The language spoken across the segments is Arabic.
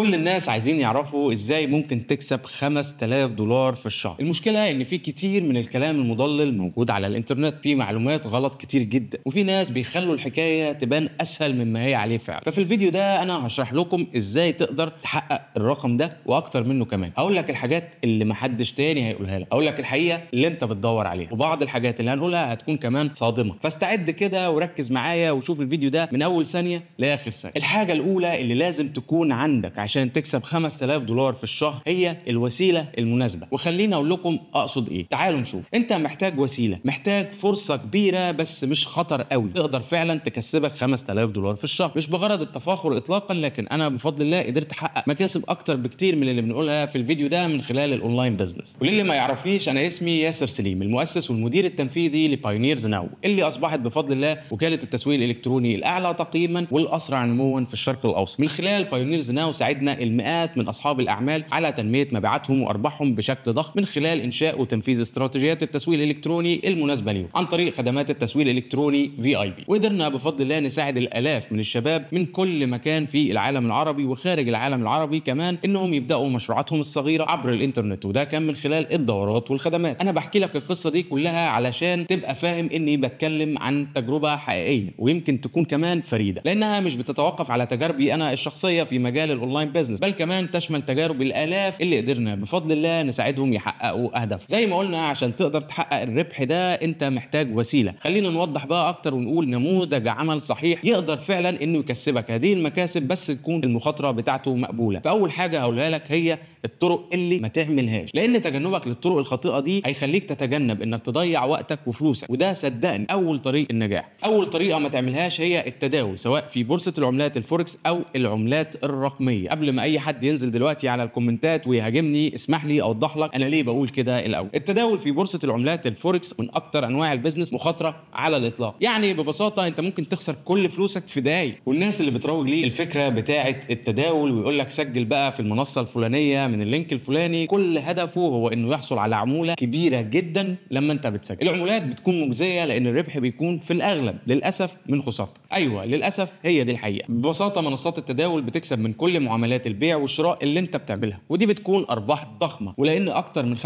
كل الناس عايزين يعرفوا ازاي ممكن تكسب 5000 دولار في الشهر المشكله ان في كتير من الكلام المضلل موجود على الانترنت في معلومات غلط كتير جدا وفي ناس بيخلوا الحكايه تبان اسهل مما هي عليه فعلا ففي الفيديو ده انا هشرح لكم ازاي تقدر تحقق الرقم ده واكتر منه كمان هقول لك الحاجات اللي محدش تاني هيقولها لك هقول لك الحقيقه اللي انت بتدور عليها وبعض الحاجات اللي هنقولها هتكون كمان صادمه فاستعد كده وركز معايا وشوف الفيديو ده من اول ثانيه لاخر ثانيه الحاجه الاولى اللي لازم تكون عندك عشان تكسب 5000 دولار في الشهر هي الوسيله المناسبه وخليني اقول لكم اقصد ايه تعالوا نشوف انت محتاج وسيله محتاج فرصه كبيره بس مش خطر قوي تقدر فعلا تكسبك 5000 دولار في الشهر مش بغرض التفاخر اطلاقا لكن انا بفضل الله قدرت احقق مكاسب اكتر بكتير من اللي بنقولها في الفيديو ده من خلال الاونلاين بزنس وللي ما يعرفنيش انا اسمي ياسر سليم المؤسس والمدير التنفيذي لبايونيرز ناو اللي اصبحت بفضل الله وكاله التسويق الالكتروني الاعلى تقييما والاسرع نموا في الشرق الاوسط من خلال بايونيرز ناو ساعدنا ساعدنا المئات من أصحاب الأعمال على تنمية مبيعاتهم وأرباحهم بشكل ضخم من خلال إنشاء وتنفيذ استراتيجيات التسويق الإلكتروني المناسبة لهم عن طريق خدمات التسويق الإلكتروني في آي بي وقدرنا بفضل الله نساعد الآلاف من الشباب من كل مكان في العالم العربي وخارج العالم العربي كمان إنهم يبدأوا مشروعاتهم الصغيرة عبر الإنترنت وده كان من خلال الدورات والخدمات أنا بحكي لك القصة دي كلها علشان تبقى فاهم إني بتكلم عن تجربة حقيقية ويمكن تكون كمان فريدة لأنها مش بتتوقف على تجاربي أنا الشخصية في مجال الأونلاين اونلاين بزنس بل كمان تشمل تجارب الالاف اللي قدرنا بفضل الله نساعدهم يحققوا اهدافهم زي ما قلنا عشان تقدر تحقق الربح ده انت محتاج وسيله خلينا نوضح بقى اكتر ونقول نموذج عمل صحيح يقدر فعلا انه يكسبك هذه المكاسب بس تكون المخاطره بتاعته مقبوله فاول حاجه هقولها لك هي الطرق اللي ما تعملهاش لان تجنبك للطرق الخاطئه دي هيخليك تتجنب انك تضيع وقتك وفلوسك وده صدقني اول طريق النجاح اول طريقه ما تعملهاش هي التداول سواء في بورصه العملات الفوركس او العملات الرقميه قبل ما اي حد ينزل دلوقتي على الكومنتات ويهاجمني اسمح لي اوضح لك انا ليه بقول كده الاول التداول في بورصه العملات الفوركس من اكتر انواع البيزنس مخاطره على الاطلاق يعني ببساطه انت ممكن تخسر كل فلوسك في دقايق والناس اللي بتروج ليه الفكره بتاعه التداول ويقول لك سجل بقى في المنصه الفلانيه من اللينك الفلاني كل هدفه هو انه يحصل على عموله كبيره جدا لما انت بتسجل العمولات بتكون مجزيه لان الربح بيكون في الاغلب للاسف من خسارتك ايوه للاسف هي دي الحقيقه ببساطه منصات التداول بتكسب من كل معامله عمليات البيع والشراء اللي انت بتعملها ودي بتكون ارباح ضخمه ولان اكتر من 95%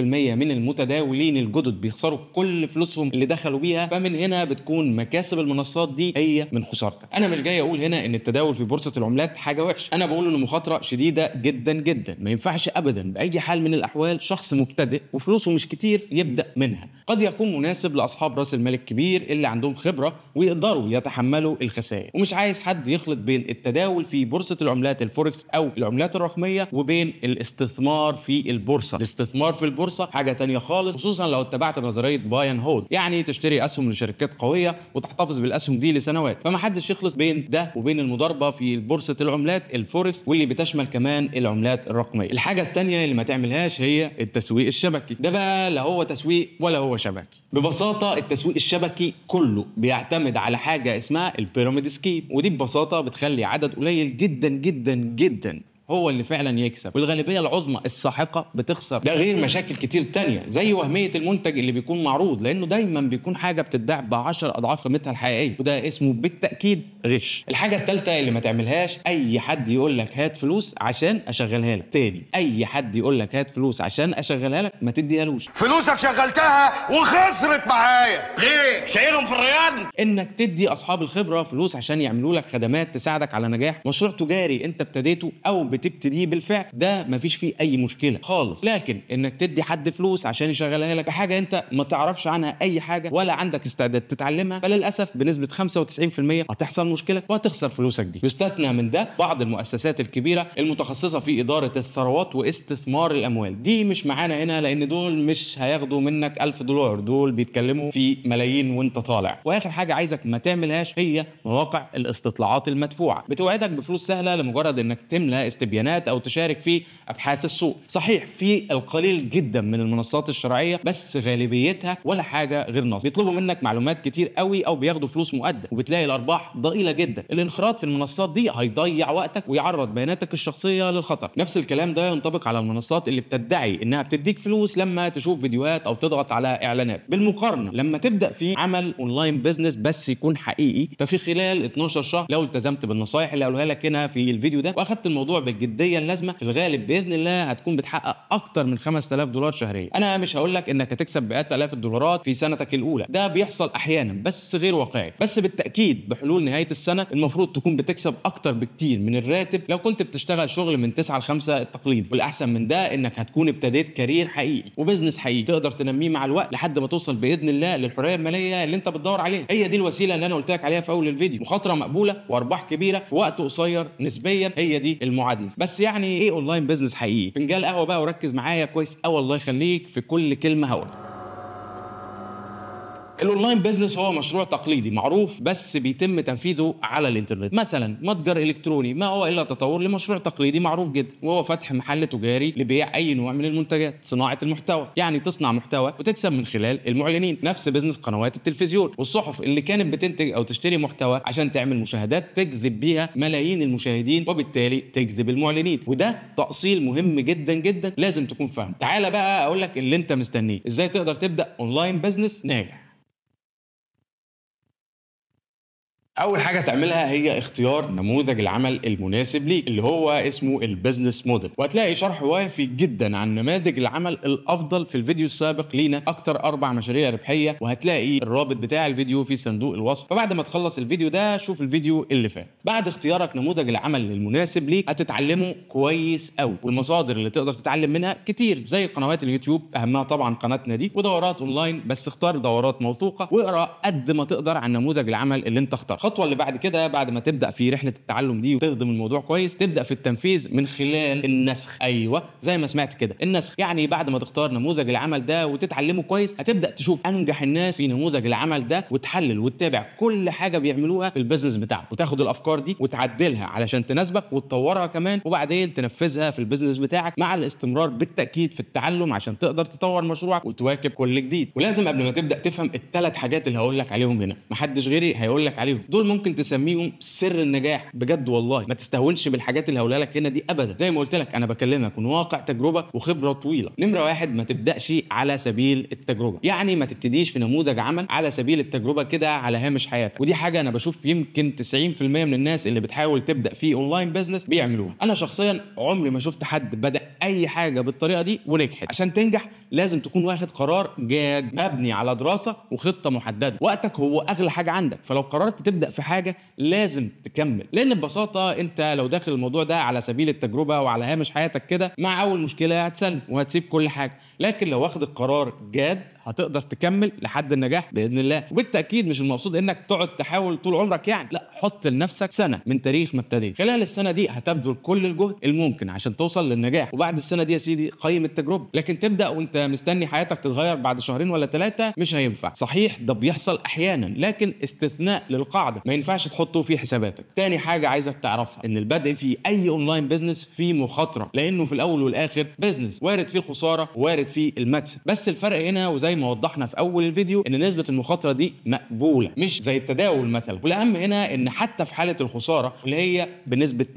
من المتداولين الجدد بيخسروا كل فلوسهم اللي دخلوا بيها فمن هنا بتكون مكاسب المنصات دي هي من خسارتك انا مش جاي اقول هنا ان التداول في بورصه العملات حاجه وحشه انا بقول ان مخاطره شديده جدا جدا ما ينفعش ابدا باي حال من الاحوال شخص مبتدئ وفلوسه مش كتير يبدا منها قد يكون مناسب لاصحاب راس المال الكبير اللي عندهم خبره ويقدروا يتحملوا الخسائر ومش عايز حد يخلط بين التداول في بورصه العملات الفوركس او العملات الرقميه وبين الاستثمار في البورصه الاستثمار في البورصه حاجه تانية خالص خصوصا لو اتبعت نظريه باي اند هولد يعني تشتري اسهم لشركات قويه وتحتفظ بالاسهم دي لسنوات فمحدش يخلص بين ده وبين المضاربه في بورصه العملات الفوركس واللي بتشمل كمان العملات الرقميه الحاجه الثانيه اللي ما تعملهاش هي التسويق الشبكي ده بقى لا هو تسويق ولا هو شبكي ببساطه التسويق الشبكي كله بيعتمد على حاجه اسمها البيراميد سكيم ودي ببساطه بتخلي عدد قليل جدا جدا جدا هو اللي فعلا يكسب والغالبيه العظمى الساحقه بتخسر ده غير مشاكل كتير تانية زي وهميه المنتج اللي بيكون معروض لانه دايما بيكون حاجه بتتباع ب 10 اضعاف قيمتها الحقيقيه وده اسمه بالتاكيد غش الحاجه الثالثه اللي ما تعملهاش اي حد يقول لك هات فلوس عشان اشغلها لك تاني اي حد يقول لك هات فلوس عشان اشغلها لك ما تديهالوش فلوسك شغلتها وخسرت معايا ليه شايلهم في الرياض انك تدي اصحاب الخبره فلوس عشان يعملوا لك خدمات تساعدك على نجاح مشروع تجاري انت ابتديته او بتبتدي بالفعل ده مفيش فيه اي مشكله خالص لكن انك تدي حد فلوس عشان يشغلها لك بحاجه انت ما تعرفش عنها اي حاجه ولا عندك استعداد تتعلمها فللاسف بنسبه 95% هتحصل مشكله وهتخسر فلوسك دي يستثنى من ده بعض المؤسسات الكبيره المتخصصه في اداره الثروات واستثمار الاموال دي مش معانا هنا لان دول مش هياخدوا منك 1000 دولار دول بيتكلموا في ملايين وانت طالع واخر حاجه عايزك ما تعملهاش هي مواقع الاستطلاعات المدفوعه بتوعدك بفلوس سهله لمجرد انك تملى استبيانات او تشارك في ابحاث السوق صحيح في القليل جدا من المنصات الشرعيه بس غالبيتها ولا حاجه غير نصب بيطلبوا منك معلومات كتير قوي او بياخدوا فلوس مؤدة وبتلاقي الارباح ضئيله جدا الانخراط في المنصات دي هيضيع وقتك ويعرض بياناتك الشخصيه للخطر نفس الكلام ده ينطبق على المنصات اللي بتدعي انها بتديك فلوس لما تشوف فيديوهات او تضغط على اعلانات بالمقارنه لما تبدا في عمل اونلاين بزنس بس يكون حقيقي ففي خلال 12 شهر لو التزمت بالنصايح اللي هقولها لك هنا في الفيديو ده واخدت الموضوع بالجديه اللازمه في الغالب باذن الله هتكون بتحقق اكتر من 5000 دولار شهريا انا مش هقول لك انك هتكسب مئات الاف الدولارات في سنتك الاولى ده بيحصل احيانا بس غير واقعي بس بالتاكيد بحلول نهايه السنه المفروض تكون بتكسب اكتر بكتير من الراتب لو كنت بتشتغل شغل من 9 ل 5 التقليدي والاحسن من ده انك هتكون ابتديت كارير حقيقي وبزنس حقيقي تقدر تنميه مع الوقت لحد ما توصل باذن الله للحريه الماليه اللي انت بتدور عليها هي دي الوسيله اللي انا قلت لك عليها في اول الفيديو مخاطره مقبوله وارباح كبيره في وقت قصير نسبيا هي دي المعادله بعدي بس يعني ايه اونلاين بزنس حقيقي فنجان قهوه بقى وركز معايا كويس قوي آه الله يخليك في كل كلمه هقولها الاونلاين بيزنس هو مشروع تقليدي معروف بس بيتم تنفيذه على الانترنت مثلا متجر الكتروني ما هو الا تطور لمشروع تقليدي معروف جدا وهو فتح محل تجاري لبيع اي نوع من المنتجات صناعه المحتوى يعني تصنع محتوى وتكسب من خلال المعلنين نفس بيزنس قنوات التلفزيون والصحف اللي كانت بتنتج او تشتري محتوى عشان تعمل مشاهدات تجذب بيها ملايين المشاهدين وبالتالي تجذب المعلنين وده تاصيل مهم جدا جدا لازم تكون فاهمه تعال بقى اقول لك اللي انت مستنيه ازاي تقدر تبدا اونلاين بزنس ناجح اول حاجه تعملها هي اختيار نموذج العمل المناسب ليك اللي هو اسمه البيزنس موديل وهتلاقي شرح وافي جدا عن نماذج العمل الافضل في الفيديو السابق لينا اكتر اربع مشاريع ربحيه وهتلاقي الرابط بتاع الفيديو في صندوق الوصف فبعد ما تخلص الفيديو ده شوف الفيديو اللي فات بعد اختيارك نموذج العمل المناسب ليك هتتعلمه كويس قوي والمصادر اللي تقدر تتعلم منها كتير زي قنوات اليوتيوب اهمها طبعا قناتنا دي ودورات اونلاين بس اختار دورات موثوقه واقرا قد ما تقدر عن نموذج العمل اللي انت اخترته الخطوه اللي بعد كده بعد ما تبدا في رحله التعلم دي وتخدم الموضوع كويس تبدا في التنفيذ من خلال النسخ ايوه زي ما سمعت كده النسخ يعني بعد ما تختار نموذج العمل ده وتتعلمه كويس هتبدا تشوف انجح الناس في نموذج العمل ده وتحلل وتتابع كل حاجه بيعملوها في البيزنس بتاعك وتاخد الافكار دي وتعدلها علشان تناسبك وتطورها كمان وبعدين تنفذها في البيزنس بتاعك مع الاستمرار بالتاكيد في التعلم عشان تقدر تطور مشروعك وتواكب كل جديد ولازم قبل ما تبدا تفهم الثلاث حاجات اللي هقول لك عليهم هنا محدش غيري هيقول لك عليهم دول ممكن تسميهم سر النجاح بجد والله ما تستهونش بالحاجات اللي هقولها لك هنا دي ابدا زي ما قلت لك انا بكلمك من واقع تجربه وخبره طويله نمره واحد ما تبداش على سبيل التجربه يعني ما تبتديش في نموذج عمل على سبيل التجربه كده على هامش حياتك ودي حاجه انا بشوف يمكن 90% من الناس اللي بتحاول تبدا في اونلاين بزنس بيعملوها انا شخصيا عمري ما شفت حد بدا اي حاجه بالطريقه دي ونجحت عشان تنجح لازم تكون واخد قرار جاد مبني على دراسه وخطه محدده وقتك هو اغلى حاجه عندك فلو قررت تبدا تبدا في حاجه لازم تكمل لان ببساطه انت لو داخل الموضوع ده على سبيل التجربه وعلى هامش حياتك كده مع اول مشكله هتسلم وهتسيب كل حاجه لكن لو واخد القرار جاد هتقدر تكمل لحد النجاح باذن الله وبالتاكيد مش المقصود انك تقعد تحاول طول عمرك يعني لا حط لنفسك سنه من تاريخ ما ابتديت خلال السنه دي هتبذل كل الجهد الممكن عشان توصل للنجاح وبعد السنه دي يا سيدي قيم التجربه لكن تبدا وانت مستني حياتك تتغير بعد شهرين ولا ثلاثه مش هينفع صحيح ده بيحصل احيانا لكن استثناء للقاعده القاعده ما ينفعش تحطه في حساباتك تاني حاجه عايزك تعرفها ان البدء في اي اونلاين بزنس فيه مخاطره لانه في الاول والاخر بزنس وارد فيه الخساره وارد فيه المكسب بس الفرق هنا وزي ما وضحنا في اول الفيديو ان نسبه المخاطره دي مقبوله مش زي التداول مثلا والاهم هنا ان حتى في حاله الخساره اللي هي بنسبه 100%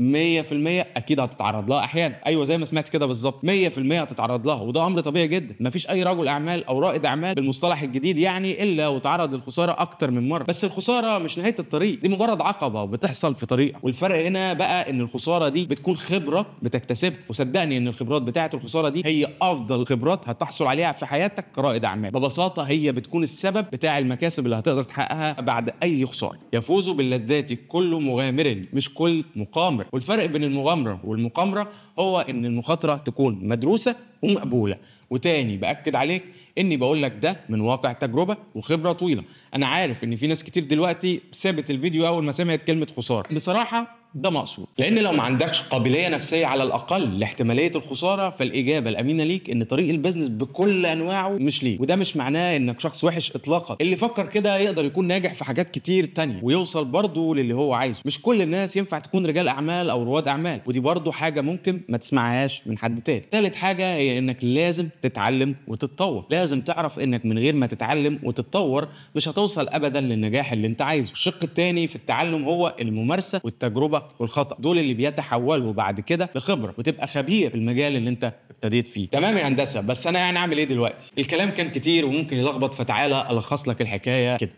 اكيد هتتعرض لها احيانا ايوه زي ما سمعت كده بالظبط 100% هتتعرض لها وده امر طبيعي جدا مفيش اي رجل اعمال او رائد اعمال بالمصطلح الجديد يعني الا وتعرض للخساره اكتر من مره بس الخساره مش نهايه الطريق دي مجرد عقبه بتحصل في طريقك والفرق هنا بقى ان الخساره دي بتكون خبره بتكتسبها وصدقني ان الخبرات بتاعه الخساره دي هي افضل خبرات هتحصل عليها في حياتك كرائد اعمال ببساطه هي بتكون السبب بتاع المكاسب اللي هتقدر تحققها بعد اي خساره يفوز باللذات كل مغامر مش كل مقامر والفرق بين المغامره والمقامره هو ان المخاطره تكون مدروسه ومقبولة وتاني بأكد عليك إني بقول لك ده من واقع تجربة وخبرة طويلة أنا عارف إن في ناس كتير دلوقتي سابت الفيديو أول ما سمعت كلمة خسارة بصراحة ده مقصود لان لو ما عندكش قابليه نفسيه على الاقل لاحتماليه الخساره فالاجابه الامينه ليك ان طريق البيزنس بكل انواعه مش ليك وده مش معناه انك شخص وحش اطلاقا اللي فكر كده يقدر يكون ناجح في حاجات كتير تانية ويوصل برضه للي هو عايزه مش كل الناس ينفع تكون رجال اعمال او رواد اعمال ودي برضه حاجه ممكن ما تسمعهاش من حد تاني تالت حاجه هي انك لازم تتعلم وتتطور لازم تعرف انك من غير ما تتعلم وتتطور مش هتوصل ابدا للنجاح اللي انت عايزه الشق التاني في التعلم هو الممارسه والتجربه الغلط والخطا دول اللي بيتحولوا بعد كده لخبره وتبقى خبير في المجال اللي انت ابتديت فيه تمام يا هندسه بس انا يعني اعمل ايه دلوقتي الكلام كان كتير وممكن يلخبط فتعالى الخص لك الحكايه كده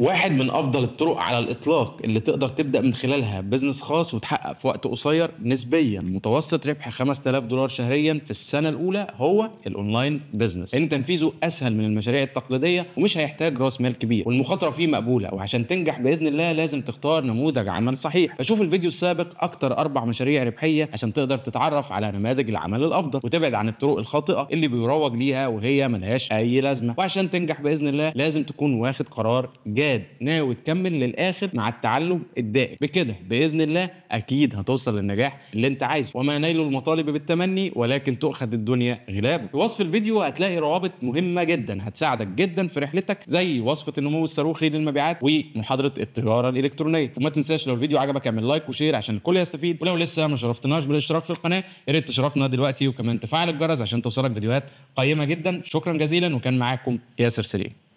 واحد من افضل الطرق على الاطلاق اللي تقدر تبدا من خلالها بزنس خاص وتحقق في وقت قصير نسبيا متوسط ربح 5000 دولار شهريا في السنه الاولى هو الاونلاين بزنس لان تنفيذه اسهل من المشاريع التقليديه ومش هيحتاج راس مال كبير والمخاطره فيه مقبوله وعشان تنجح باذن الله لازم تختار نموذج عمل صحيح فشوف الفيديو السابق اكتر اربع مشاريع ربحيه عشان تقدر تتعرف على نماذج العمل الافضل وتبعد عن الطرق الخاطئه اللي بيروج ليها وهي ملهاش اي لازمه وعشان تنجح باذن الله لازم تكون واخد قرار جاي. اكيد ناوي تكمل للاخر مع التعلم الدائم بكده باذن الله اكيد هتوصل للنجاح اللي انت عايزه وما نيل المطالب بالتمني ولكن تؤخذ الدنيا غلابه في وصف الفيديو هتلاقي روابط مهمه جدا هتساعدك جدا في رحلتك زي وصفه النمو الصاروخي للمبيعات ومحاضره التجاره الالكترونيه وما تنساش لو الفيديو عجبك اعمل لايك وشير عشان الكل يستفيد ولو لسه ما شرفتناش بالاشتراك في القناه يا ريت تشرفنا دلوقتي وكمان تفعل الجرس عشان توصلك فيديوهات قيمه جدا شكرا جزيلا وكان معاكم ياسر سليم